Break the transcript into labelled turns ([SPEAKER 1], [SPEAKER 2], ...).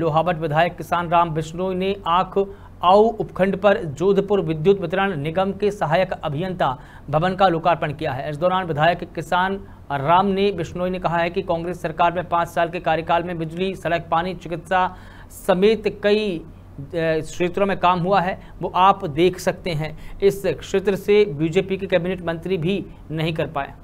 [SPEAKER 1] लोहावट विधायक किसान राम बिश्नोई ने आंख आऊ उपखंड पर जोधपुर विद्युत वितरण निगम के सहायक अभियंता भवन का लोकार्पण किया है इस दौरान विधायक किसान राम ने बिश्नोई ने कहा है कि कांग्रेस सरकार में पाँच साल के कार्यकाल में बिजली सड़क पानी चिकित्सा समेत कई क्षेत्रों में काम हुआ है वो आप देख सकते हैं इस क्षेत्र से बीजेपी के कैबिनेट मंत्री भी नहीं कर पाए